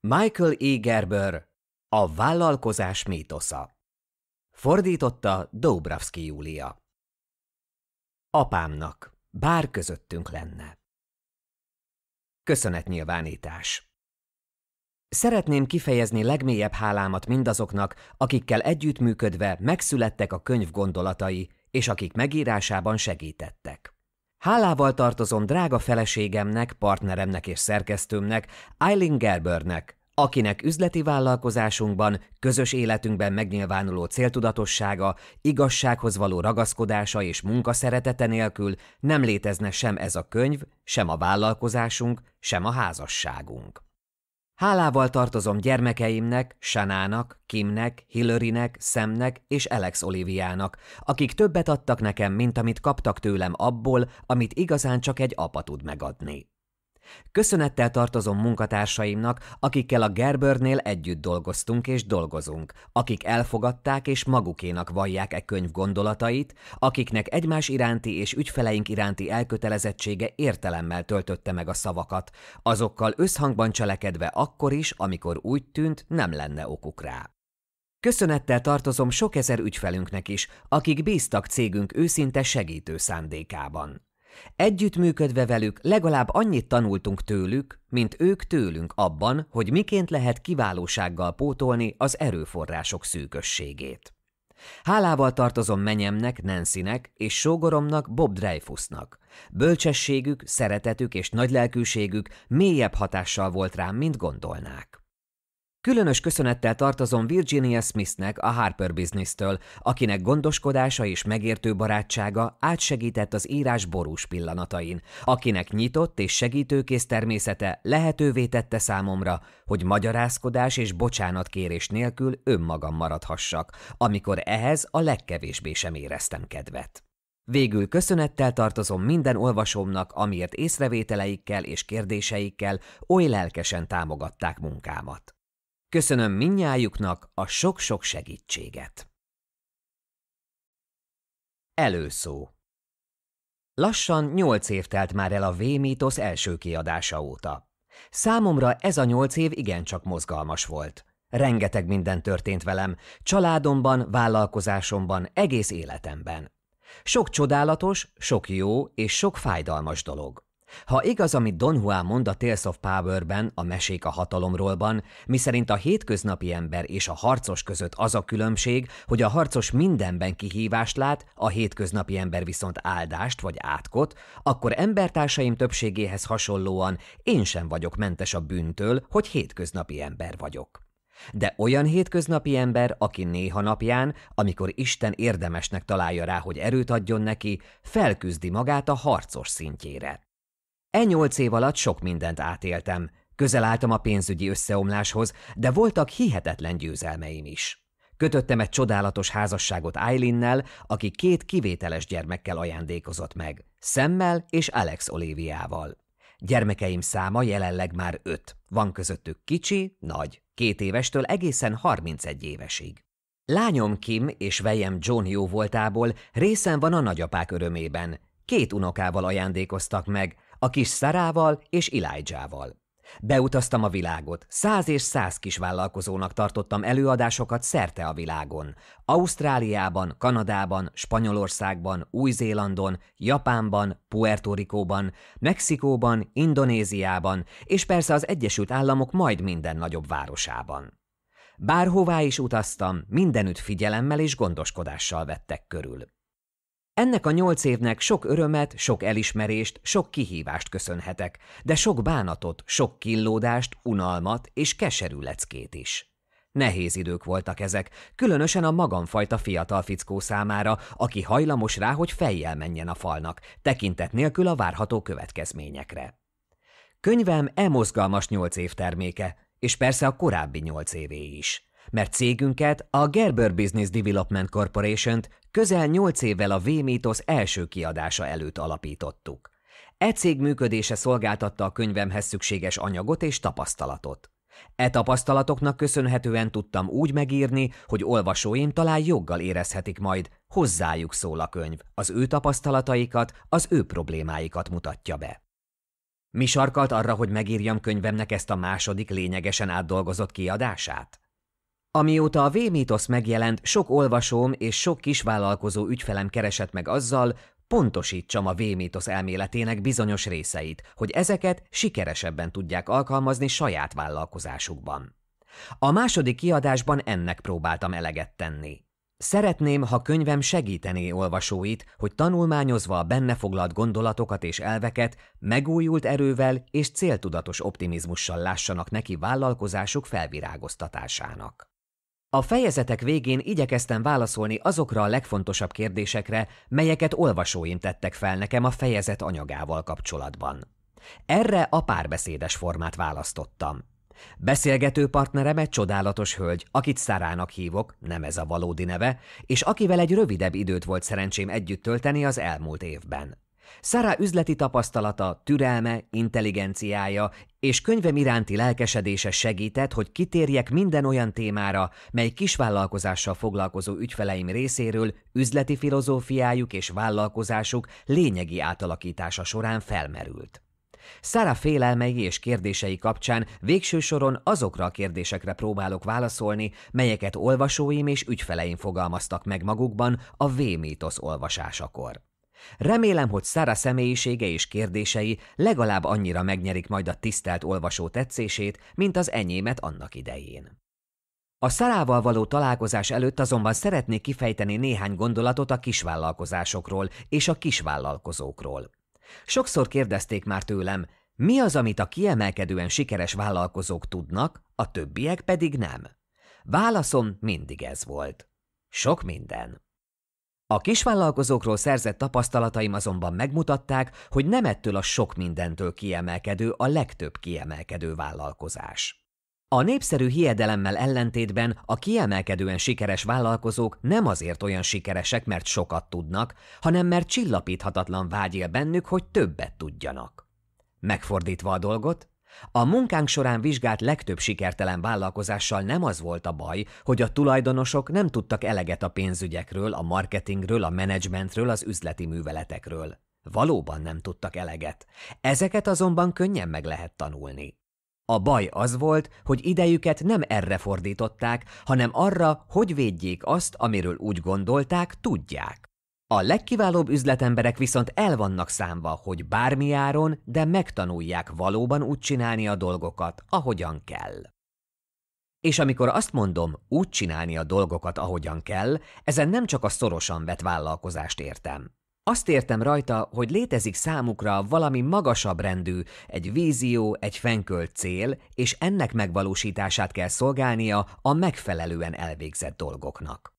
Michael E. Gerber, A vállalkozás mítosza. Fordította Dobravski Júlia. Apámnak, bár közöttünk lenne. Köszönetnyilvánítás. Szeretném kifejezni legmélyebb hálámat mindazoknak, akikkel együttműködve megszülettek a könyv gondolatai, és akik megírásában segítettek. Hálával tartozom drága feleségemnek, partneremnek és szerkesztőmnek, Eileen Gerbernek, akinek üzleti vállalkozásunkban, közös életünkben megnyilvánuló céltudatossága, igazsághoz való ragaszkodása és munkaszeretete nélkül nem létezne sem ez a könyv, sem a vállalkozásunk, sem a házasságunk. Hálával tartozom gyermekeimnek, Sanának, Kimnek, Hillarynek, Szemnek és Alex Oliviának, akik többet adtak nekem, mint amit kaptak tőlem abból, amit igazán csak egy apa tud megadni. Köszönettel tartozom munkatársaimnak, akikkel a Gerbernél együtt dolgoztunk és dolgozunk, akik elfogadták és magukénak vallják e könyv gondolatait, akiknek egymás iránti és ügyfeleink iránti elkötelezettsége értelemmel töltötte meg a szavakat, azokkal összhangban cselekedve akkor is, amikor úgy tűnt, nem lenne okuk rá. Köszönettel tartozom sok ezer ügyfelünknek is, akik bíztak cégünk őszinte segítő szándékában. Együttműködve velük legalább annyit tanultunk tőlük, mint ők tőlünk abban, hogy miként lehet kiválósággal pótolni az erőforrások szűkösségét. Hálával tartozom menyemnek, Nancynek és sógoromnak, Bob Dreyfusnak. Bölcsességük, szeretetük és nagylelkűségük mélyebb hatással volt rám, mint gondolnák. Különös köszönettel tartozom Virginia Smithnek a Harper Business-től, akinek gondoskodása és megértő barátsága átsegített az írás borús pillanatain, akinek nyitott és segítőkész természete lehetővé tette számomra, hogy magyarázkodás és bocsánatkérés nélkül önmagam maradhassak, amikor ehhez a legkevésbé sem éreztem kedvet. Végül köszönettel tartozom minden olvasómnak, amiért észrevételeikkel és kérdéseikkel oly lelkesen támogatták munkámat. Köszönöm minnyájuknak a sok-sok segítséget. Előszó Lassan nyolc év telt már el a v első kiadása óta. Számomra ez a nyolc év igencsak mozgalmas volt. Rengeteg minden történt velem, családomban, vállalkozásomban, egész életemben. Sok csodálatos, sok jó és sok fájdalmas dolog. Ha igaz, amit Don Juan mond a Tales of Powerben, a mesék a hatalomrólban, miszerint a hétköznapi ember és a harcos között az a különbség, hogy a harcos mindenben kihívást lát, a hétköznapi ember viszont áldást vagy átkot, akkor embertársaim többségéhez hasonlóan én sem vagyok mentes a bűntől, hogy hétköznapi ember vagyok. De olyan hétköznapi ember, aki néha napján, amikor Isten érdemesnek találja rá, hogy erőt adjon neki, felküzdi magát a harcos szintjére. E nyolc év alatt sok mindent átéltem. Közel álltam a pénzügyi összeomláshoz, de voltak hihetetlen győzelmeim is. Kötöttem egy csodálatos házasságot Eilinnel, aki két kivételes gyermekkel ajándékozott meg, Szemmel és Alex Oliviával. Gyermekeim száma jelenleg már öt, van közöttük kicsi, nagy, két évestől egészen 31 évesig. Lányom Kim és vejem John jó voltából részen van a nagyapák örömében. Két unokával ajándékoztak meg, a kis Szarával és Elijahval. Beutaztam a világot, száz és száz kis vállalkozónak tartottam előadásokat szerte a világon. Ausztráliában, Kanadában, Spanyolországban, Új-Zélandon, Japánban, Puerto Ricóban, Mexikóban, Indonéziában, és persze az Egyesült Államok majd minden nagyobb városában. Bárhová is utaztam, mindenütt figyelemmel és gondoskodással vettek körül. Ennek a nyolc évnek sok örömet, sok elismerést, sok kihívást köszönhetek, de sok bánatot, sok killódást, unalmat és keserű leckét is. Nehéz idők voltak ezek, különösen a magamfajta fiatal fickó számára, aki hajlamos rá, hogy fejjel menjen a falnak, tekintet nélkül a várható következményekre. Könyvem e mozgalmas nyolc év terméke, és persze a korábbi nyolc évé is mert cégünket a Gerber Business Development corporation közel 8 évvel a V-Mythos első kiadása előtt alapítottuk. E cég működése szolgáltatta a könyvemhez szükséges anyagot és tapasztalatot. E tapasztalatoknak köszönhetően tudtam úgy megírni, hogy olvasóim talán joggal érezhetik majd, hozzájuk szól a könyv, az ő tapasztalataikat, az ő problémáikat mutatja be. Mi sarkalt arra, hogy megírjam könyvemnek ezt a második lényegesen átdolgozott kiadását? Amióta a V-mítosz megjelent, sok olvasóm és sok kisvállalkozó ügyfelem keresett meg azzal, pontosítsam a V-mítosz elméletének bizonyos részeit, hogy ezeket sikeresebben tudják alkalmazni saját vállalkozásukban. A második kiadásban ennek próbáltam eleget tenni. Szeretném, ha könyvem segítené olvasóit, hogy tanulmányozva a benne foglalt gondolatokat és elveket, megújult erővel és céltudatos optimizmussal lássanak neki vállalkozásuk felvirágoztatásának. A fejezetek végén igyekeztem válaszolni azokra a legfontosabb kérdésekre, melyeket olvasóim tettek fel nekem a fejezet anyagával kapcsolatban. Erre a párbeszédes formát választottam. Beszélgető partnerem egy csodálatos hölgy, akit Szárának hívok, nem ez a valódi neve, és akivel egy rövidebb időt volt szerencsém együtt tölteni az elmúlt évben. Szára üzleti tapasztalata, türelme, intelligenciája és könyvem iránti lelkesedése segített, hogy kitérjek minden olyan témára, mely kisvállalkozással foglalkozó ügyfeleim részéről üzleti filozófiájuk és vállalkozásuk lényegi átalakítása során felmerült. Szára félelmei és kérdései kapcsán végső soron azokra a kérdésekre próbálok válaszolni, melyeket olvasóim és ügyfeleim fogalmaztak meg magukban a V-mítosz olvasásakor. Remélem, hogy Szára személyisége és kérdései legalább annyira megnyerik majd a tisztelt olvasó tetszését, mint az enyémet annak idején. A Szarával való találkozás előtt azonban szeretnék kifejteni néhány gondolatot a kisvállalkozásokról és a kisvállalkozókról. Sokszor kérdezték már tőlem, mi az, amit a kiemelkedően sikeres vállalkozók tudnak, a többiek pedig nem. Válaszom mindig ez volt. Sok minden. A kisvállalkozókról szerzett tapasztalataim azonban megmutatták, hogy nem ettől a sok mindentől kiemelkedő a legtöbb kiemelkedő vállalkozás. A népszerű hiedelemmel ellentétben a kiemelkedően sikeres vállalkozók nem azért olyan sikeresek, mert sokat tudnak, hanem mert csillapíthatatlan vágyél bennük, hogy többet tudjanak. Megfordítva a dolgot, a munkánk során vizsgált legtöbb sikertelen vállalkozással nem az volt a baj, hogy a tulajdonosok nem tudtak eleget a pénzügyekről, a marketingről, a menedzsmentről, az üzleti műveletekről. Valóban nem tudtak eleget. Ezeket azonban könnyen meg lehet tanulni. A baj az volt, hogy idejüket nem erre fordították, hanem arra, hogy védjék azt, amiről úgy gondolták, tudják. A legkiválóbb üzletemberek viszont el vannak számva, hogy bármi áron, de megtanulják valóban úgy csinálni a dolgokat, ahogyan kell. És amikor azt mondom, úgy csinálni a dolgokat, ahogyan kell, ezen nem csak a szorosan vett vállalkozást értem. Azt értem rajta, hogy létezik számukra valami magasabb rendű, egy vízió, egy fenkölt cél, és ennek megvalósítását kell szolgálnia a megfelelően elvégzett dolgoknak.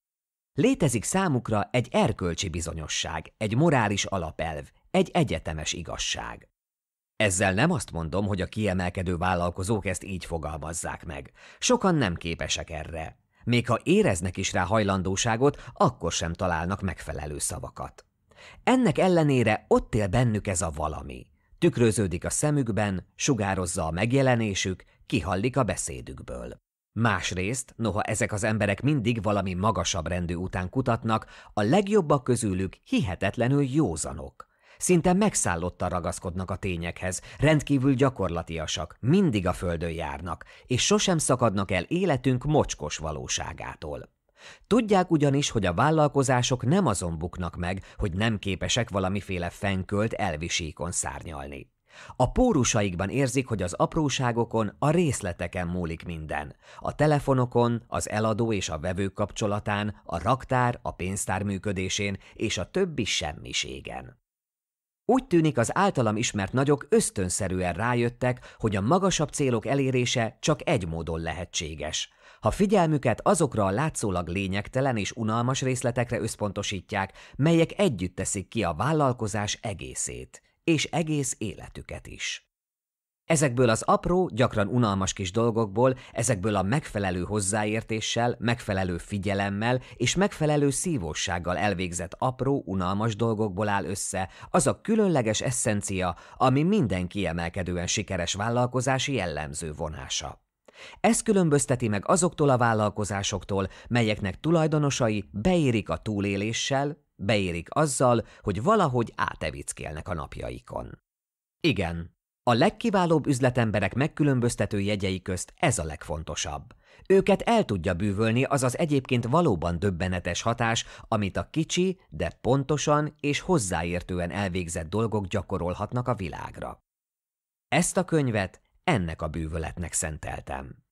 Létezik számukra egy erkölcsi bizonyosság, egy morális alapelv, egy egyetemes igazság. Ezzel nem azt mondom, hogy a kiemelkedő vállalkozók ezt így fogalmazzák meg. Sokan nem képesek erre. Még ha éreznek is rá hajlandóságot, akkor sem találnak megfelelő szavakat. Ennek ellenére ott él bennük ez a valami. Tükröződik a szemükben, sugározza a megjelenésük, kihallik a beszédükből. Másrészt, noha ezek az emberek mindig valami magasabb rendű után kutatnak, a legjobbak közülük hihetetlenül józanok. Szinte megszállottan ragaszkodnak a tényekhez, rendkívül gyakorlatiasak, mindig a földön járnak, és sosem szakadnak el életünk mocskos valóságától. Tudják ugyanis, hogy a vállalkozások nem azon buknak meg, hogy nem képesek valamiféle fenkölt elvisíkon szárnyalni. A pórusaikban érzik, hogy az apróságokon, a részleteken múlik minden. A telefonokon, az eladó és a vevő kapcsolatán, a raktár, a pénztár működésén és a többi semmiségen. Úgy tűnik az általam ismert nagyok ösztönszerűen rájöttek, hogy a magasabb célok elérése csak egy módon lehetséges. Ha figyelmüket azokra a látszólag lényegtelen és unalmas részletekre összpontosítják, melyek együtt teszik ki a vállalkozás egészét – és egész életüket is. Ezekből az apró, gyakran unalmas kis dolgokból, ezekből a megfelelő hozzáértéssel, megfelelő figyelemmel és megfelelő szívossággal elvégzett apró, unalmas dolgokból áll össze az a különleges eszencia, ami minden kiemelkedően sikeres vállalkozási jellemző vonása. Ez különbözteti meg azoktól a vállalkozásoktól, melyeknek tulajdonosai beérik a túléléssel, Beérik azzal, hogy valahogy átevickélnek a napjaikon. Igen, a legkiválóbb üzletemberek megkülönböztető jegyei közt ez a legfontosabb. Őket el tudja bűvölni az az egyébként valóban döbbenetes hatás, amit a kicsi, de pontosan és hozzáértően elvégzett dolgok gyakorolhatnak a világra. Ezt a könyvet ennek a bűvöletnek szenteltem.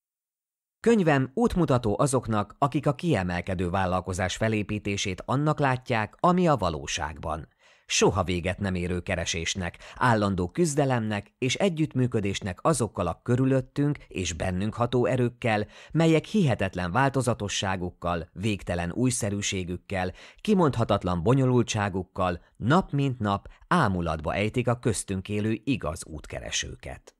Könyvem útmutató azoknak, akik a kiemelkedő vállalkozás felépítését annak látják, ami a valóságban. Soha véget nem érő keresésnek, állandó küzdelemnek és együttműködésnek azokkal a körülöttünk és bennünk ható erőkkel, melyek hihetetlen változatosságukkal, végtelen újszerűségükkel, kimondhatatlan bonyolultságukkal nap mint nap ámulatba ejtik a köztünk élő igaz útkeresőket.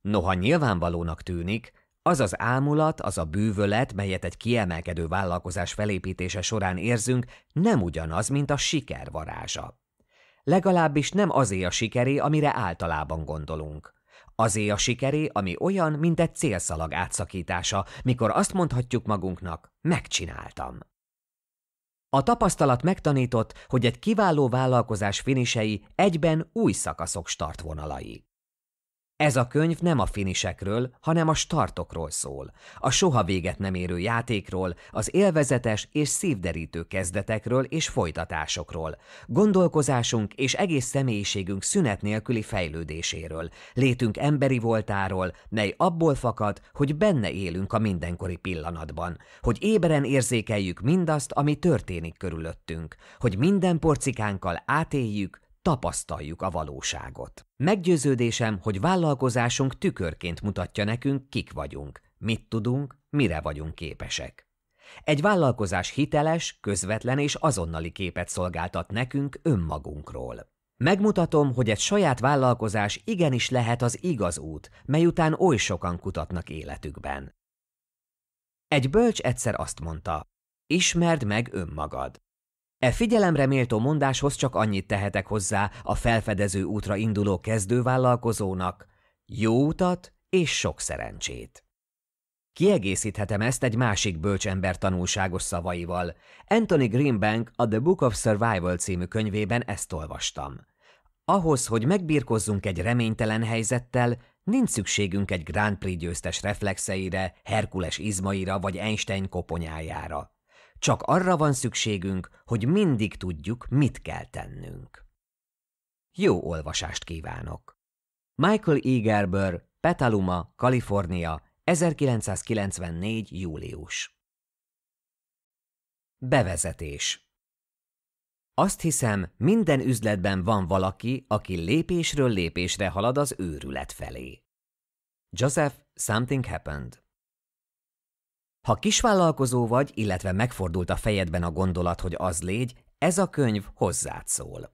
Noha nyilvánvalónak tűnik, az az ámulat, az a bűvölet, melyet egy kiemelkedő vállalkozás felépítése során érzünk, nem ugyanaz, mint a siker varázsa. Legalábbis nem azé a sikeré, amire általában gondolunk. Azé a sikeré, ami olyan, mint egy célszalag átszakítása, mikor azt mondhatjuk magunknak, megcsináltam. A tapasztalat megtanított, hogy egy kiváló vállalkozás finisei egyben új szakaszok startvonalai. Ez a könyv nem a finisekről, hanem a startokról szól, a soha véget nem érő játékról, az élvezetes és szívderítő kezdetekről és folytatásokról, gondolkozásunk és egész személyiségünk szünet nélküli fejlődéséről, létünk emberi voltáról, mely abból fakad, hogy benne élünk a mindenkori pillanatban, hogy éberen érzékeljük mindazt, ami történik körülöttünk, hogy minden porcikánkkal átéljük, tapasztaljuk a valóságot. Meggyőződésem, hogy vállalkozásunk tükörként mutatja nekünk, kik vagyunk, mit tudunk, mire vagyunk képesek. Egy vállalkozás hiteles, közvetlen és azonnali képet szolgáltat nekünk önmagunkról. Megmutatom, hogy egy saját vállalkozás igenis lehet az igaz út, mely után oly sokan kutatnak életükben. Egy bölcs egyszer azt mondta, ismerd meg önmagad. E figyelemre méltó mondáshoz csak annyit tehetek hozzá a felfedező útra induló kezdővállalkozónak. Jó utat és sok szerencsét! Kiegészíthetem ezt egy másik bölcsember tanulságos szavaival. Anthony Greenbank a The Book of Survival című könyvében ezt olvastam. Ahhoz, hogy megbírkozzunk egy reménytelen helyzettel, nincs szükségünk egy Grand Prix győztes reflexeire, Herkules izmaira vagy Einstein koponyájára. Csak arra van szükségünk, hogy mindig tudjuk, mit kell tennünk. Jó olvasást kívánok! Michael Egerber, Petaluma, Kalifornia, 1994. július Bevezetés Azt hiszem, minden üzletben van valaki, aki lépésről lépésre halad az őrület felé. Joseph Something Happened ha kisvállalkozó vagy, illetve megfordult a fejedben a gondolat, hogy az légy, ez a könyv hozzád szól.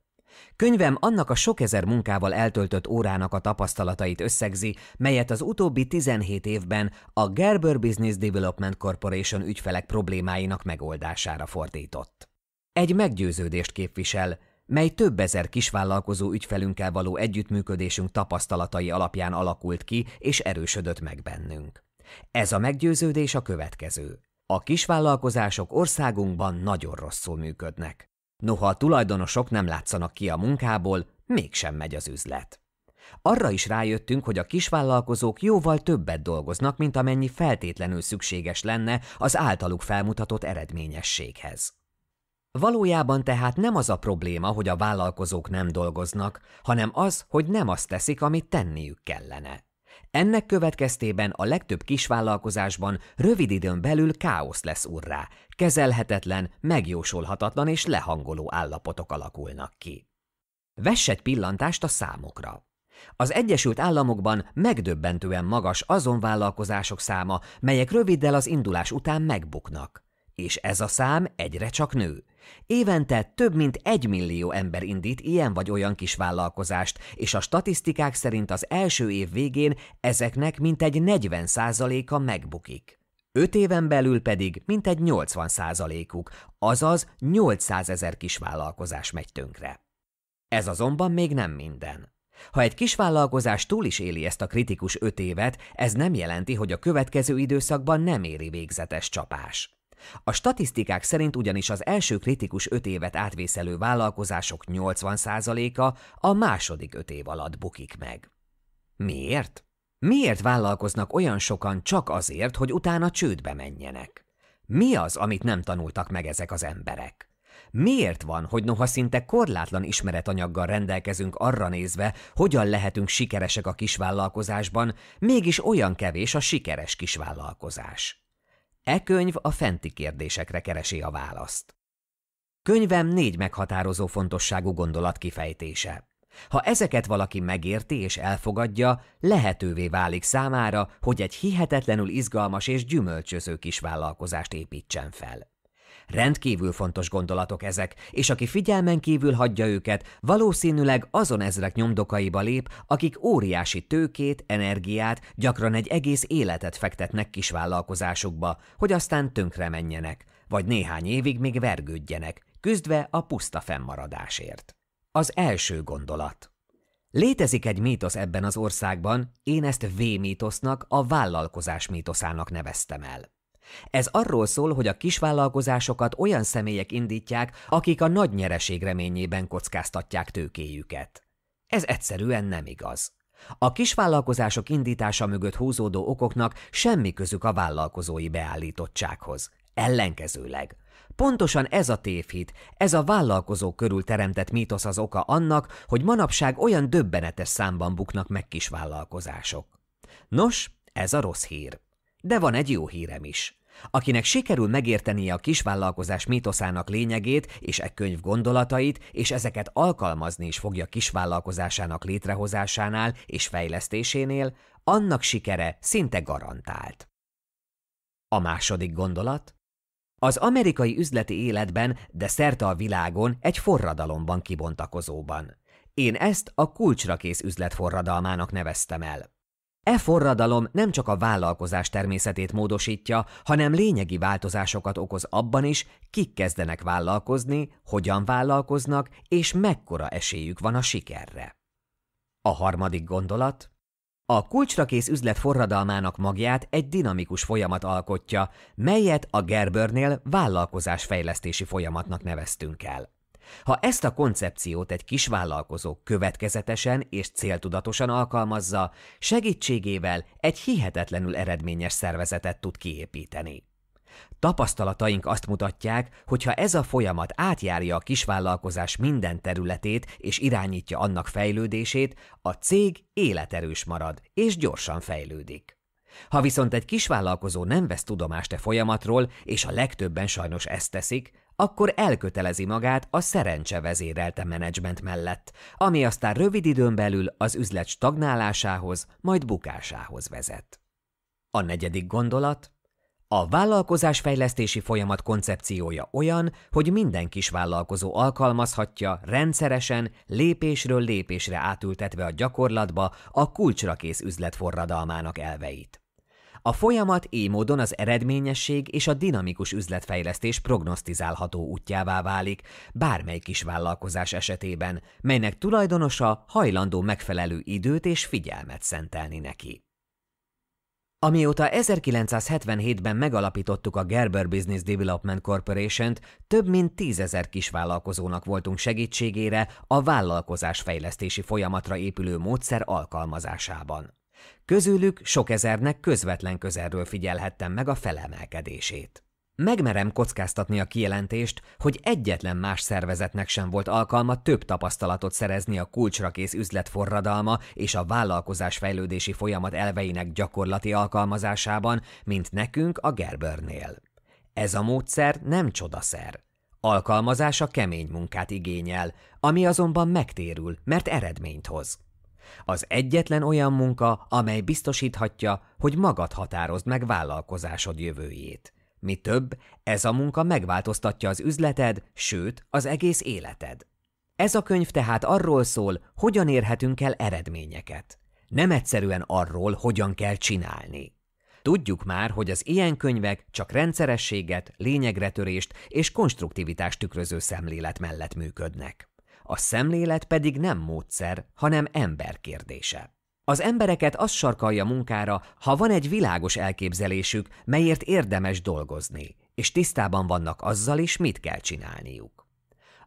Könyvem annak a sok ezer munkával eltöltött órának a tapasztalatait összegzi, melyet az utóbbi 17 évben a Gerber Business Development Corporation ügyfelek problémáinak megoldására fordított. Egy meggyőződést képvisel, mely több ezer kisvállalkozó ügyfelünkkel való együttműködésünk tapasztalatai alapján alakult ki és erősödött meg bennünk. Ez a meggyőződés a következő. A kisvállalkozások országunkban nagyon rosszul működnek. Noha a tulajdonosok nem látszanak ki a munkából, mégsem megy az üzlet. Arra is rájöttünk, hogy a kisvállalkozók jóval többet dolgoznak, mint amennyi feltétlenül szükséges lenne az általuk felmutatott eredményességhez. Valójában tehát nem az a probléma, hogy a vállalkozók nem dolgoznak, hanem az, hogy nem azt teszik, amit tenniük kellene. Ennek következtében a legtöbb kisvállalkozásban rövid időn belül káosz lesz urrá, kezelhetetlen, megjósolhatatlan és lehangoló állapotok alakulnak ki. Vess egy pillantást a számokra. Az Egyesült Államokban megdöbbentően magas azon vállalkozások száma, melyek röviddel az indulás után megbuknak. És ez a szám egyre csak nő. Évente több mint egy millió ember indít ilyen vagy olyan kis vállalkozást, és a statisztikák szerint az első év végén ezeknek mintegy 40%-a megbukik. Öt éven belül pedig mintegy 80%-uk, azaz 800 ezer vállalkozás megy tönkre. Ez azonban még nem minden. Ha egy kisvállalkozás túl is éli ezt a kritikus öt évet, ez nem jelenti, hogy a következő időszakban nem éri végzetes csapás. A statisztikák szerint ugyanis az első kritikus öt évet átvészelő vállalkozások 80%-a a második öt év alatt bukik meg. Miért? Miért vállalkoznak olyan sokan csak azért, hogy utána csődbe menjenek? Mi az, amit nem tanultak meg ezek az emberek? Miért van, hogy noha szinte korlátlan ismeretanyaggal rendelkezünk arra nézve, hogyan lehetünk sikeresek a kisvállalkozásban, mégis olyan kevés a sikeres kisvállalkozás? E könyv a fenti kérdésekre keresi a választ. Könyvem négy meghatározó fontosságú gondolat kifejtése. Ha ezeket valaki megérti és elfogadja, lehetővé válik számára, hogy egy hihetetlenül izgalmas és gyümölcsöző kis vállalkozást építsen fel. Rendkívül fontos gondolatok ezek, és aki figyelmen kívül hagyja őket, valószínűleg azon ezrek nyomdokaiba lép, akik óriási tőkét, energiát, gyakran egy egész életet fektetnek kisvállalkozásukba, hogy aztán tönkre menjenek, vagy néhány évig még vergődjenek, küzdve a puszta fennmaradásért. Az első gondolat. Létezik egy mítosz ebben az országban, én ezt V-mítosznak, a vállalkozás mítoszának neveztem el. Ez arról szól, hogy a kisvállalkozásokat olyan személyek indítják, akik a nagy nyereség reményében kockáztatják tőkéjüket. Ez egyszerűen nem igaz. A kisvállalkozások indítása mögött húzódó okoknak semmi közük a vállalkozói beállítottsághoz. Ellenkezőleg. Pontosan ez a tévhit, ez a vállalkozók körül teremtett mítosz az oka annak, hogy manapság olyan döbbenetes számban buknak meg kisvállalkozások. Nos, ez a rossz hír. De van egy jó hírem is akinek sikerül megértenie a kisvállalkozás mítoszának lényegét és e könyv gondolatait, és ezeket alkalmazni is fogja kisvállalkozásának létrehozásánál és fejlesztésénél, annak sikere szinte garantált. A második gondolat – az amerikai üzleti életben, de szerte a világon egy forradalomban kibontakozóban. Én ezt a kulcsra kész üzlet forradalmának neveztem el. E forradalom nem csak a vállalkozás természetét módosítja, hanem lényegi változásokat okoz abban is, kik kezdenek vállalkozni, hogyan vállalkoznak, és mekkora esélyük van a sikerre. A harmadik gondolat – a kulcsra kész üzlet forradalmának magját egy dinamikus folyamat alkotja, melyet a Gerbernél vállalkozásfejlesztési folyamatnak neveztünk el. Ha ezt a koncepciót egy kisvállalkozó következetesen és céltudatosan alkalmazza, segítségével egy hihetetlenül eredményes szervezetet tud kiépíteni. Tapasztalataink azt mutatják, hogy ha ez a folyamat átjárja a kisvállalkozás minden területét és irányítja annak fejlődését, a cég életerős marad és gyorsan fejlődik. Ha viszont egy kisvállalkozó nem vesz tudomást e folyamatról, és a legtöbben sajnos ezt teszik, akkor elkötelezi magát a szerencse vezérelte menedzsment mellett, ami aztán rövid időn belül az üzlet stagnálásához, majd bukásához vezet. A negyedik gondolat – a vállalkozás fejlesztési folyamat koncepciója olyan, hogy minden kis vállalkozó alkalmazhatja rendszeresen, lépésről lépésre átültetve a gyakorlatba a kulcsra kész üzlet forradalmának elveit. A folyamat így módon az eredményesség és a dinamikus üzletfejlesztés prognosztizálható útjává válik bármely kis vállalkozás esetében, melynek tulajdonosa hajlandó megfelelő időt és figyelmet szentelni neki. Amióta 1977-ben megalapítottuk a Gerber Business Development Corporation-t, több mint tízezer kisvállalkozónak voltunk segítségére a vállalkozás fejlesztési folyamatra épülő módszer alkalmazásában. Közülük sok ezernek közvetlen közelről figyelhettem meg a felemelkedését. Megmerem kockáztatni a kijelentést, hogy egyetlen más szervezetnek sem volt alkalma több tapasztalatot szerezni a kulcsrakész üzlet forradalma és a vállalkozás fejlődési folyamat elveinek gyakorlati alkalmazásában, mint nekünk a Gerbernél. Ez a módszer nem csodaszer. Alkalmazása kemény munkát igényel, ami azonban megtérül, mert eredményt hoz. Az egyetlen olyan munka, amely biztosíthatja, hogy magad határozd meg vállalkozásod jövőjét. Mi több, ez a munka megváltoztatja az üzleted, sőt, az egész életed. Ez a könyv tehát arról szól, hogyan érhetünk el eredményeket. Nem egyszerűen arról, hogyan kell csinálni. Tudjuk már, hogy az ilyen könyvek csak rendszerességet, lényegretörést és konstruktivitást tükröző szemlélet mellett működnek a szemlélet pedig nem módszer, hanem ember kérdése. Az embereket az sarkalja munkára, ha van egy világos elképzelésük, melyért érdemes dolgozni, és tisztában vannak azzal is, mit kell csinálniuk.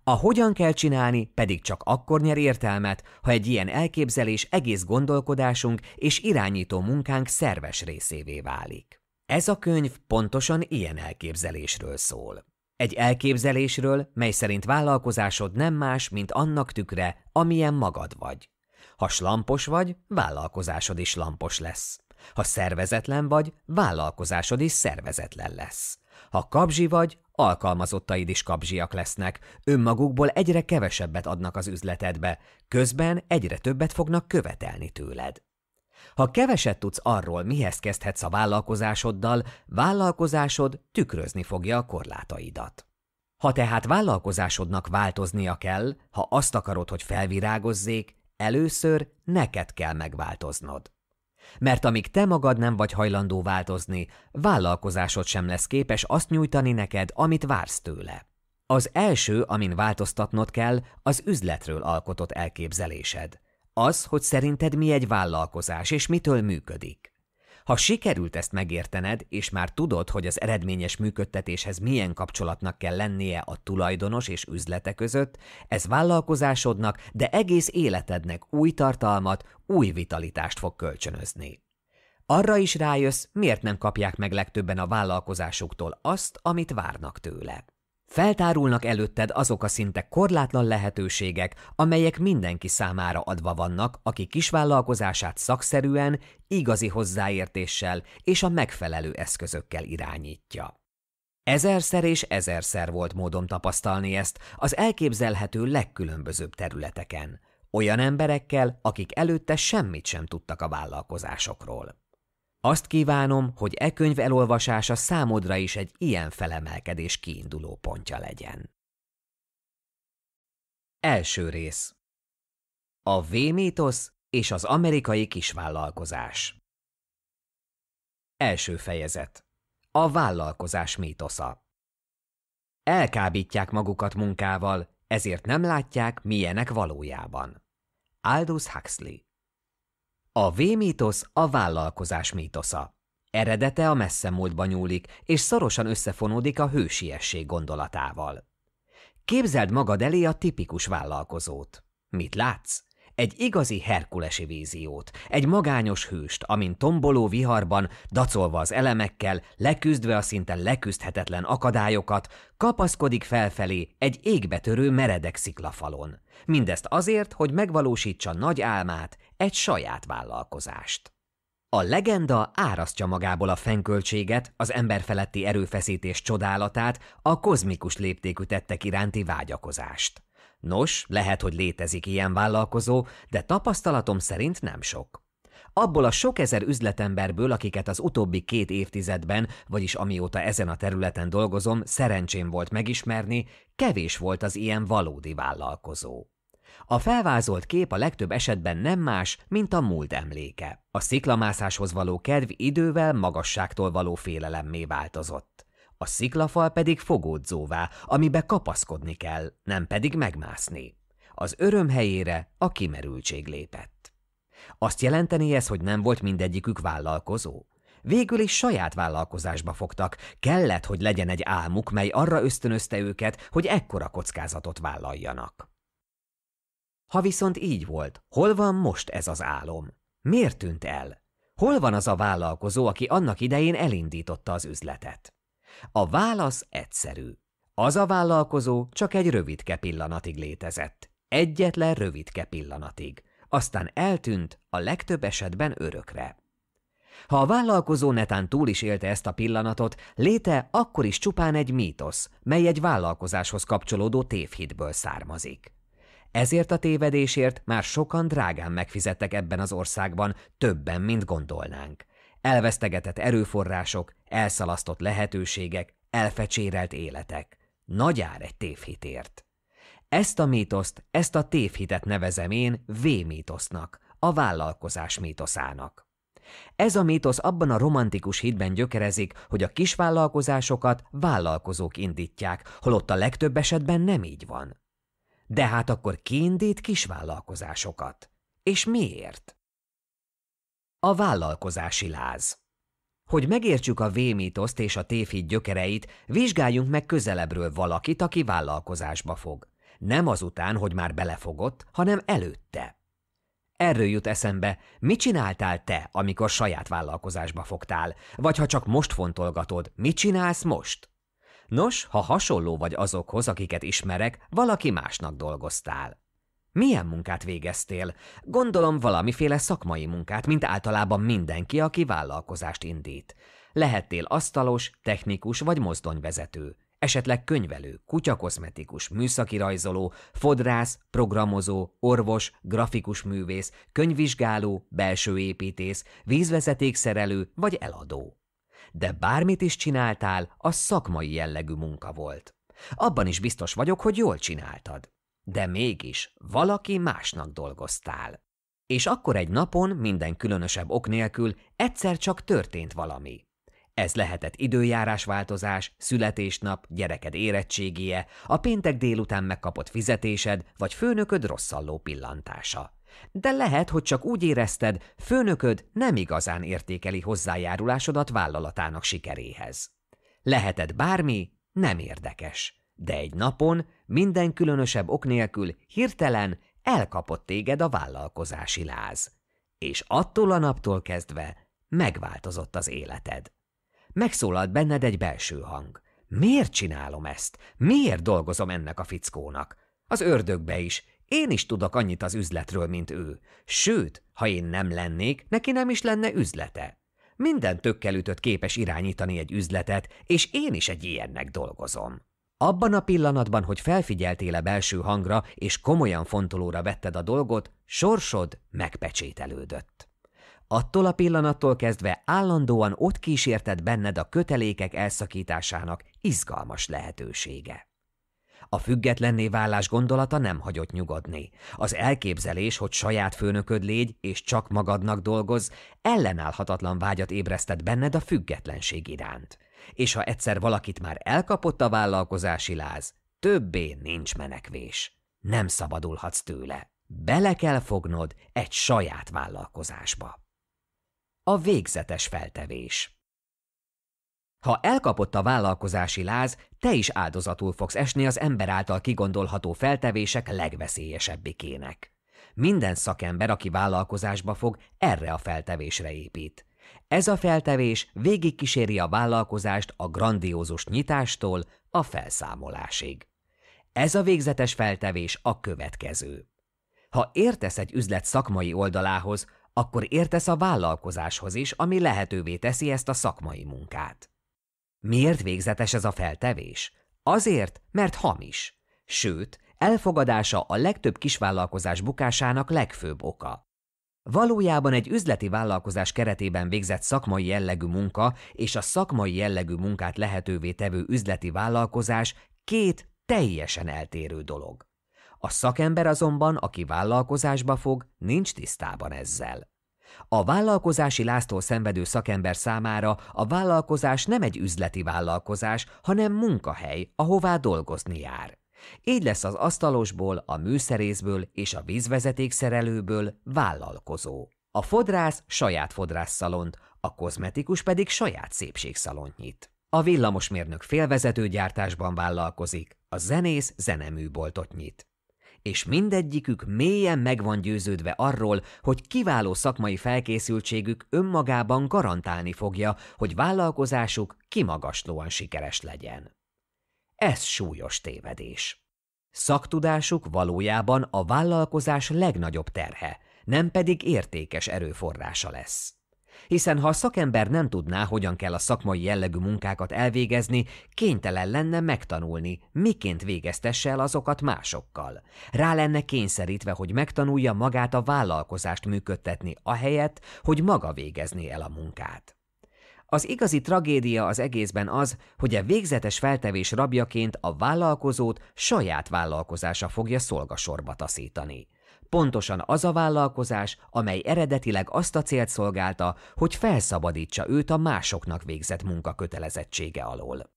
A hogyan kell csinálni pedig csak akkor nyer értelmet, ha egy ilyen elképzelés egész gondolkodásunk és irányító munkánk szerves részévé válik. Ez a könyv pontosan ilyen elképzelésről szól. Egy elképzelésről, mely szerint vállalkozásod nem más, mint annak tükre, amilyen magad vagy. Ha slampos vagy, vállalkozásod is lampos lesz. Ha szervezetlen vagy, vállalkozásod is szervezetlen lesz. Ha kapzsi vagy, alkalmazottaid is kapzsiak lesznek, önmagukból egyre kevesebbet adnak az üzletedbe, közben egyre többet fognak követelni tőled. Ha keveset tudsz arról, mihez kezdhetsz a vállalkozásoddal, vállalkozásod tükrözni fogja a korlátaidat. Ha tehát vállalkozásodnak változnia kell, ha azt akarod, hogy felvirágozzék, először neked kell megváltoznod. Mert amíg te magad nem vagy hajlandó változni, vállalkozásod sem lesz képes azt nyújtani neked, amit vársz tőle. Az első, amin változtatnod kell, az üzletről alkotott elképzelésed – az, hogy szerinted mi egy vállalkozás, és mitől működik. Ha sikerült ezt megértened, és már tudod, hogy az eredményes működtetéshez milyen kapcsolatnak kell lennie a tulajdonos és üzlete között, ez vállalkozásodnak, de egész életednek új tartalmat, új vitalitást fog kölcsönözni. Arra is rájössz, miért nem kapják meg legtöbben a vállalkozásuktól azt, amit várnak tőle. Feltárulnak előtted azok a szinte korlátlan lehetőségek, amelyek mindenki számára adva vannak, aki kisvállalkozását szakszerűen, igazi hozzáértéssel és a megfelelő eszközökkel irányítja. Ezerszer és ezerszer volt módom tapasztalni ezt az elképzelhető legkülönbözőbb területeken, olyan emberekkel, akik előtte semmit sem tudtak a vállalkozásokról. Azt kívánom, hogy e könyv elolvasása számodra is egy ilyen felemelkedés kiinduló pontja legyen. Első rész A v és az amerikai kisvállalkozás Első fejezet A vállalkozás mítosza Elkábítják magukat munkával, ezért nem látják, milyenek valójában. Aldous Huxley a V-mítosz a vállalkozás mítosza. Eredete a messze múltba nyúlik, és szorosan összefonódik a hősiesség gondolatával. Képzeld magad elé a tipikus vállalkozót. Mit látsz? Egy igazi herkulesi víziót, egy magányos hőst, amin tomboló viharban, dacolva az elemekkel, leküzdve a szinte leküzdhetetlen akadályokat, kapaszkodik felfelé egy égbetörő meredek sziklafalon. Mindezt azért, hogy megvalósítsa nagy álmát, egy saját vállalkozást. A legenda árasztja magából a fenköltséget, az emberfeletti erőfeszítés csodálatát, a kozmikus léptékű tettek iránti vágyakozást. Nos, lehet, hogy létezik ilyen vállalkozó, de tapasztalatom szerint nem sok. Abból a sok ezer üzletemberből, akiket az utóbbi két évtizedben, vagyis amióta ezen a területen dolgozom, szerencsém volt megismerni, kevés volt az ilyen valódi vállalkozó. A felvázolt kép a legtöbb esetben nem más, mint a múlt emléke. A sziklamászáshoz való kedv idővel magasságtól való félelemmé változott. A sziklafal pedig fogódzóvá, amibe kapaszkodni kell, nem pedig megmászni. Az öröm helyére a kimerültség lépett. Azt jelenteni ez, hogy nem volt mindegyikük vállalkozó? Végül is saját vállalkozásba fogtak, kellett, hogy legyen egy álmuk, mely arra ösztönözte őket, hogy ekkora kockázatot vállaljanak. Ha viszont így volt, hol van most ez az álom? Miért tűnt el? Hol van az a vállalkozó, aki annak idején elindította az üzletet? A válasz egyszerű. Az a vállalkozó csak egy rövidke pillanatig létezett. Egyetlen rövidke pillanatig. Aztán eltűnt, a legtöbb esetben örökre. Ha a vállalkozó netán túl is élte ezt a pillanatot, léte akkor is csupán egy mítosz, mely egy vállalkozáshoz kapcsolódó tévhitből származik. Ezért a tévedésért már sokan drágán megfizettek ebben az országban, többen, mint gondolnánk. Elvesztegetett erőforrások, elszalasztott lehetőségek, elfecsérelt életek. Nagy ár egy tévhitért. Ezt a mítoszt, ezt a tévhitet nevezem én V-mítosznak, a vállalkozás mítoszának. Ez a mítosz abban a romantikus hitben gyökerezik, hogy a kisvállalkozásokat vállalkozók indítják, holott a legtöbb esetben nem így van. De hát akkor kis kisvállalkozásokat. És miért? A vállalkozási láz. Hogy megértsük a vémítoszt és a tévhit gyökereit, vizsgáljunk meg közelebbről valakit, aki vállalkozásba fog. Nem azután, hogy már belefogott, hanem előtte. Erről jut eszembe, mit csináltál te, amikor saját vállalkozásba fogtál? Vagy ha csak most fontolgatod, mit csinálsz most? Nos, ha hasonló vagy azokhoz, akiket ismerek, valaki másnak dolgoztál. Milyen munkát végeztél? Gondolom valamiféle szakmai munkát, mint általában mindenki, aki vállalkozást indít. Lehettél asztalos, technikus vagy mozdonyvezető, esetleg könyvelő, kutyakozmetikus, műszaki rajzoló, fodrász, programozó, orvos, grafikus művész, könyvvizsgáló, belső építész, vízvezetékszerelő vagy eladó de bármit is csináltál, az szakmai jellegű munka volt. Abban is biztos vagyok, hogy jól csináltad. De mégis valaki másnak dolgoztál. És akkor egy napon, minden különösebb ok nélkül, egyszer csak történt valami. Ez lehetett időjárásváltozás, születésnap, gyereked érettségie, a péntek délután megkapott fizetésed, vagy főnököd rosszalló pillantása. De lehet, hogy csak úgy érezted, főnököd nem igazán értékeli hozzájárulásodat vállalatának sikeréhez. Leheted bármi, nem érdekes. De egy napon, minden különösebb ok nélkül, hirtelen elkapott téged a vállalkozási láz. És attól a naptól kezdve megváltozott az életed. Megszólalt benned egy belső hang. Miért csinálom ezt? Miért dolgozom ennek a fickónak? Az ördögbe is, én is tudok annyit az üzletről, mint ő. Sőt, ha én nem lennék, neki nem is lenne üzlete. Minden tökkelütött képes irányítani egy üzletet, és én is egy ilyennek dolgozom. Abban a pillanatban, hogy felfigyeltél a belső hangra és komolyan fontolóra vetted a dolgot, sorsod megpecsételődött. Attól a pillanattól kezdve állandóan ott kísértett benned a kötelékek elszakításának izgalmas lehetősége. A függetlenné válás gondolata nem hagyott nyugodni. Az elképzelés, hogy saját főnököd légy és csak magadnak dolgoz, ellenállhatatlan vágyat ébresztett benned a függetlenség iránt. És ha egyszer valakit már elkapott a vállalkozási láz, többé nincs menekvés. Nem szabadulhatsz tőle. Bele kell fognod egy saját vállalkozásba. A végzetes feltevés ha elkapott a vállalkozási láz, te is áldozatul fogsz esni az ember által kigondolható feltevések legveszélyesebbikének. Minden szakember, aki vállalkozásba fog, erre a feltevésre épít. Ez a feltevés végigkíséri a vállalkozást a grandiózus nyitástól a felszámolásig. Ez a végzetes feltevés a következő. Ha értesz egy üzlet szakmai oldalához, akkor értesz a vállalkozáshoz is, ami lehetővé teszi ezt a szakmai munkát. Miért végzetes ez a feltevés? Azért, mert hamis. Sőt, elfogadása a legtöbb kisvállalkozás bukásának legfőbb oka. Valójában egy üzleti vállalkozás keretében végzett szakmai jellegű munka és a szakmai jellegű munkát lehetővé tevő üzleti vállalkozás két teljesen eltérő dolog. A szakember azonban, aki vállalkozásba fog, nincs tisztában ezzel. A vállalkozási láztól szenvedő szakember számára a vállalkozás nem egy üzleti vállalkozás, hanem munkahely, ahová dolgozni jár. Így lesz az asztalosból, a műszerészből és a vízvezetékszerelőből vállalkozó. A fodrász saját fodrászszalont, a kozmetikus pedig saját szépségszalont nyit. A villamosmérnök félvezetőgyártásban vállalkozik, a zenész zeneműboltot nyit és mindegyikük mélyen meg van győződve arról, hogy kiváló szakmai felkészültségük önmagában garantálni fogja, hogy vállalkozásuk kimagaslóan sikeres legyen. Ez súlyos tévedés. Szaktudásuk valójában a vállalkozás legnagyobb terhe, nem pedig értékes erőforrása lesz hiszen ha a szakember nem tudná, hogyan kell a szakmai jellegű munkákat elvégezni, kénytelen lenne megtanulni, miként végeztesse el azokat másokkal. Rá lenne kényszerítve, hogy megtanulja magát a vállalkozást működtetni, ahelyett, hogy maga végezni el a munkát. Az igazi tragédia az egészben az, hogy a e végzetes feltevés rabjaként a vállalkozót saját vállalkozása fogja szolgasorba taszítani pontosan az a vállalkozás, amely eredetileg azt a célt szolgálta, hogy felszabadítsa őt a másoknak végzett munka kötelezettsége alól.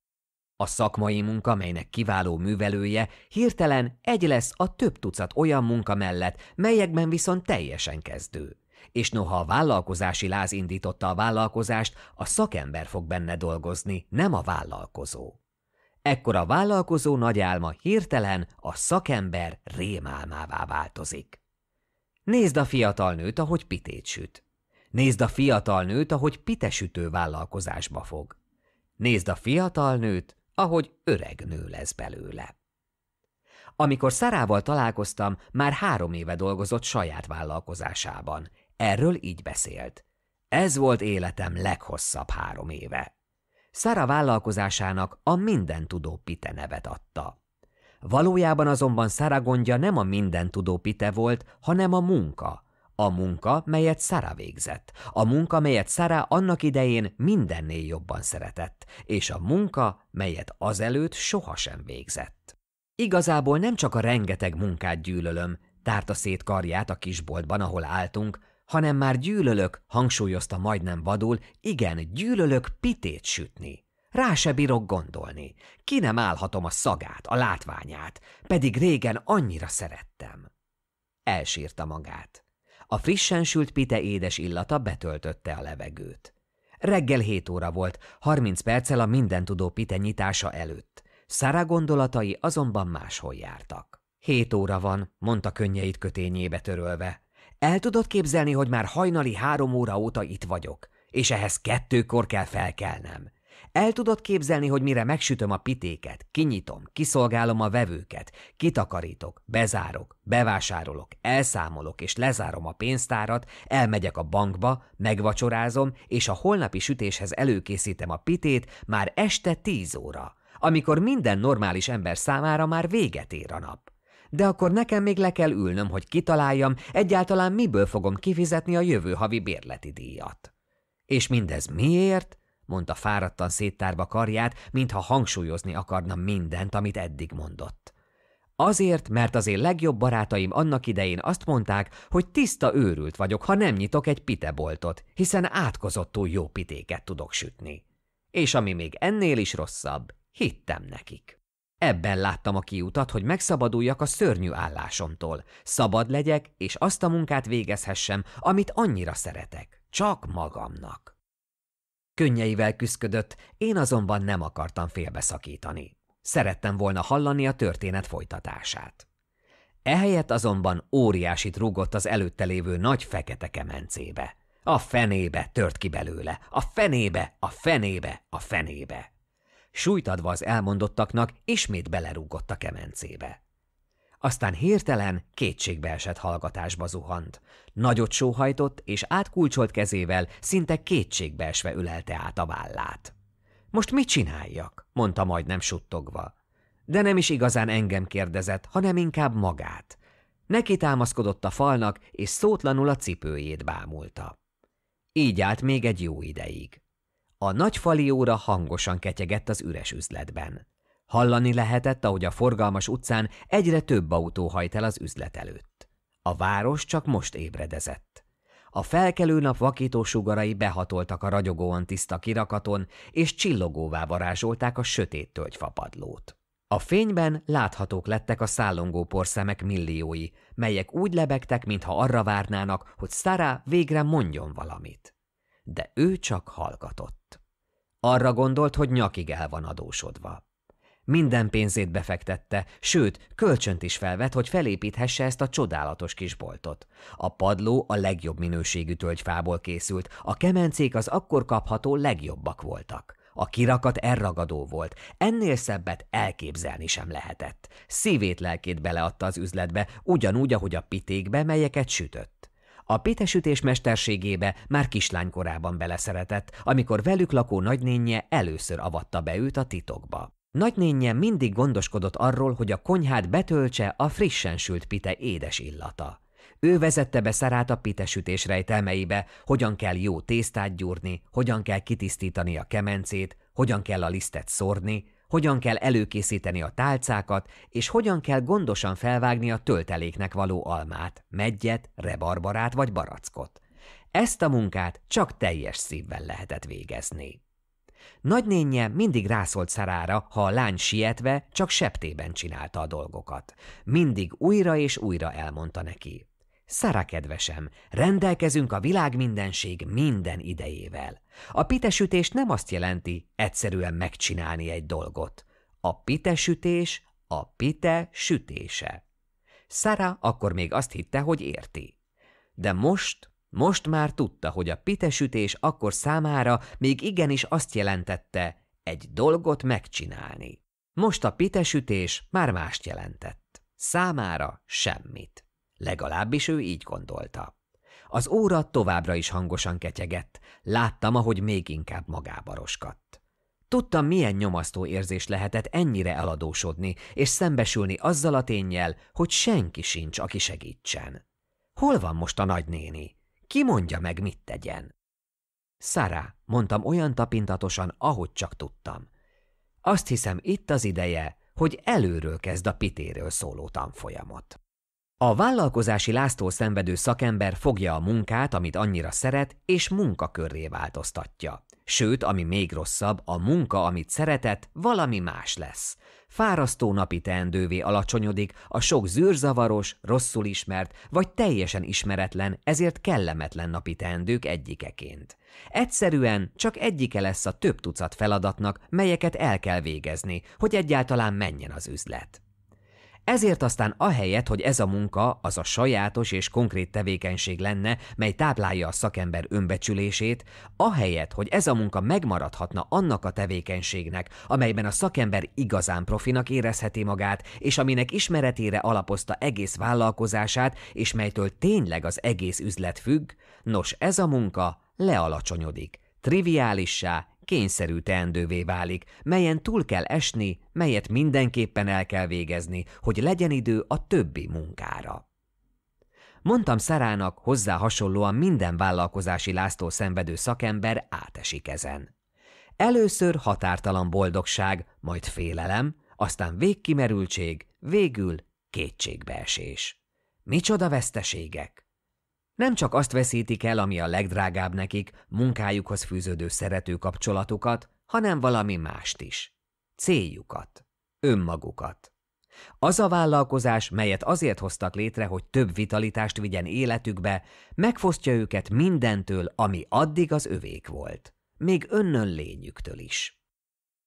A szakmai munka, melynek kiváló művelője, hirtelen egy lesz a több tucat olyan munka mellett, melyekben viszont teljesen kezdő. És noha a vállalkozási láz indította a vállalkozást, a szakember fog benne dolgozni, nem a vállalkozó. Ekkor a vállalkozó nagy álma hirtelen a szakember rémálmává változik. Nézd a fiatal nőt, ahogy pitét süt. Nézd a fiatal nőt, ahogy pitesütő vállalkozásba fog. Nézd a fiatal nőt, ahogy öreg nő lesz belőle. Amikor Szarával találkoztam, már három éve dolgozott saját vállalkozásában. Erről így beszélt. Ez volt életem leghosszabb három éve. Szara vállalkozásának a minden tudó Pite nevet adta. Valójában azonban gondja nem a mindentudó Pite volt, hanem a munka. A munka, melyet Szára végzett. A munka, melyet Szára annak idején mindennél jobban szeretett. És a munka, melyet azelőtt sohasem végzett. Igazából nem csak a rengeteg munkát gyűlölöm, tárta szét karját a kisboltban, ahol álltunk, hanem már gyűlölök, hangsúlyozta majdnem vadul, igen, gyűlölök pitét sütni. Rá se bírok gondolni. Ki nem állhatom a szagát, a látványát, pedig régen annyira szerettem. Elsírta magát. A frissen sült pite édes illata betöltötte a levegőt. Reggel hét óra volt, harminc perccel a mindentudó pite nyitása előtt. Szára gondolatai azonban máshol jártak. Hét óra van, mondta könnyeit kötényébe törölve. El tudod képzelni, hogy már hajnali három óra óta itt vagyok, és ehhez kettőkor kell felkelnem. El tudod képzelni, hogy mire megsütöm a pitéket, kinyitom, kiszolgálom a vevőket, kitakarítok, bezárok, bevásárolok, elszámolok és lezárom a pénztárat, elmegyek a bankba, megvacsorázom, és a holnapi sütéshez előkészítem a pitét már este tíz óra, amikor minden normális ember számára már véget ér a nap. De akkor nekem még le kell ülnöm, hogy kitaláljam, egyáltalán miből fogom kifizetni a jövő havi bérleti díjat. És mindez miért? mondta fáradtan széttárva karját, mintha hangsúlyozni akarna mindent, amit eddig mondott. Azért, mert az én legjobb barátaim annak idején azt mondták, hogy tiszta őrült vagyok, ha nem nyitok egy piteboltot, hiszen átkozottul jó pitéket tudok sütni. És ami még ennél is rosszabb, hittem nekik. Ebben láttam a kiutat, hogy megszabaduljak a szörnyű állásomtól, szabad legyek, és azt a munkát végezhessem, amit annyira szeretek, csak magamnak. Könnyeivel küszködött, én azonban nem akartam félbeszakítani. Szerettem volna hallani a történet folytatását. Ehelyett azonban óriásit rúgott az előtte lévő nagy fekete kemencébe. A fenébe tört ki belőle, a fenébe, a fenébe, a fenébe. Sújtadva az elmondottaknak, ismét belerúgott a kemencébe aztán hirtelen kétségbeesett hallgatásba zuhant. Nagyot sóhajtott, és átkulcsolt kezével szinte kétségbeesve ülelte át a vállát. Most mit csináljak? mondta majdnem suttogva. De nem is igazán engem kérdezett, hanem inkább magát. Neki támaszkodott a falnak, és szótlanul a cipőjét bámulta. Így állt még egy jó ideig. A nagy óra hangosan ketyegett az üres üzletben. Hallani lehetett, ahogy a forgalmas utcán egyre több autó hajt el az üzlet előtt. A város csak most ébredezett. A felkelő nap vakító sugarai behatoltak a ragyogóan tiszta kirakaton, és csillogóvá varázsolták a sötét tölgyfapadlót. A fényben láthatók lettek a szállongó porszemek milliói, melyek úgy lebegtek, mintha arra várnának, hogy Sara végre mondjon valamit. De ő csak hallgatott. Arra gondolt, hogy nyakig el van adósodva. Minden pénzét befektette, sőt, kölcsönt is felvett, hogy felépíthesse ezt a csodálatos kis boltot. A padló a legjobb minőségű tölgyfából készült, a kemencék az akkor kapható legjobbak voltak. A kirakat elragadó volt, ennél szebbet elképzelni sem lehetett. Szívét-lelkét beleadta az üzletbe, ugyanúgy, ahogy a pitékbe, melyeket sütött. A pitesütés mesterségébe már kislánykorában beleszeretett, amikor velük lakó nagynénje először avatta be őt a titokba. Nagynénje mindig gondoskodott arról, hogy a konyhát betöltse a frissen sült pite édes illata. Ő vezette be szerát a pitesütés rejtelmeibe, hogyan kell jó tésztát gyúrni, hogyan kell kitisztítani a kemencét, hogyan kell a lisztet szórni, hogyan kell előkészíteni a tálcákat, és hogyan kell gondosan felvágni a tölteléknek való almát, medgyet, rebarbarát vagy barackot. Ezt a munkát csak teljes szívvel lehetett végezni. Nagynénye mindig rászólt szarára, ha a lány sietve csak septében csinálta a dolgokat. Mindig újra és újra elmondta neki. Szara kedvesem, rendelkezünk a világ mindenség minden idejével. A pitesütés nem azt jelenti egyszerűen megcsinálni egy dolgot. A pitesütés a pite sütése. Szara akkor még azt hitte, hogy érti. De most most már tudta, hogy a pitesütés akkor számára még igenis azt jelentette, egy dolgot megcsinálni. Most a pitesütés már mást jelentett. Számára semmit. Legalábbis ő így gondolta. Az óra továbbra is hangosan ketyegett, láttam, ahogy még inkább magába roskadt. Tudtam, milyen nyomasztó érzés lehetett ennyire eladósodni, és szembesülni azzal a tényjel, hogy senki sincs, aki segítsen. Hol van most a nagynéni? Ki mondja meg, mit tegyen? Szará, mondtam olyan tapintatosan, ahogy csak tudtam. Azt hiszem, itt az ideje, hogy előről kezd a pitéről szóló tanfolyamot. A vállalkozási láztól szenvedő szakember fogja a munkát, amit annyira szeret, és munkakörré változtatja. Sőt, ami még rosszabb, a munka, amit szeretett, valami más lesz. Fárasztó napi teendővé alacsonyodik a sok zűrzavaros, rosszul ismert vagy teljesen ismeretlen, ezért kellemetlen napi teendők egyikeként. Egyszerűen csak egyike lesz a több tucat feladatnak, melyeket el kell végezni, hogy egyáltalán menjen az üzlet. Ezért aztán ahelyett, hogy ez a munka az a sajátos és konkrét tevékenység lenne, mely táplálja a szakember önbecsülését, ahelyett, hogy ez a munka megmaradhatna annak a tevékenységnek, amelyben a szakember igazán profinak érezheti magát, és aminek ismeretére alapozta egész vállalkozását, és melytől tényleg az egész üzlet függ, nos ez a munka lealacsonyodik, triviálissá kényszerű teendővé válik, melyen túl kell esni, melyet mindenképpen el kell végezni, hogy legyen idő a többi munkára. Mondtam Szarának, hozzá hasonlóan minden vállalkozási láztól szenvedő szakember átesik ezen. Először határtalan boldogság, majd félelem, aztán végkimerültség, végül kétségbeesés. Micsoda veszteségek! Nem csak azt veszítik el, ami a legdrágább nekik, munkájukhoz fűződő szerető kapcsolatokat, hanem valami mást is. Céljukat. Önmagukat. Az a vállalkozás, melyet azért hoztak létre, hogy több vitalitást vigyen életükbe, megfosztja őket mindentől, ami addig az övék volt. Még önnön lényüktől is.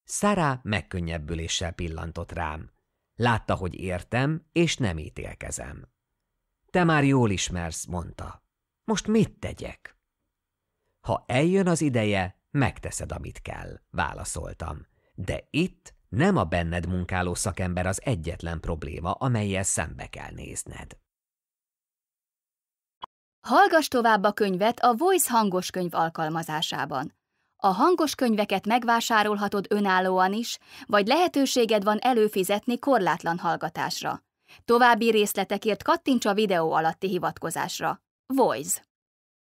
Szárá megkönnyebbüléssel pillantott rám. Látta, hogy értem, és nem ítélkezem te már jól ismersz, mondta. Most mit tegyek? Ha eljön az ideje, megteszed, amit kell, válaszoltam. De itt nem a benned munkáló szakember az egyetlen probléma, amelyel szembe kell nézned. Hallgass tovább a könyvet a Voice hangos könyv alkalmazásában. A hangos könyveket megvásárolhatod önállóan is, vagy lehetőséged van előfizetni korlátlan hallgatásra. További részletekért kattints a videó alatti hivatkozásra. Voice.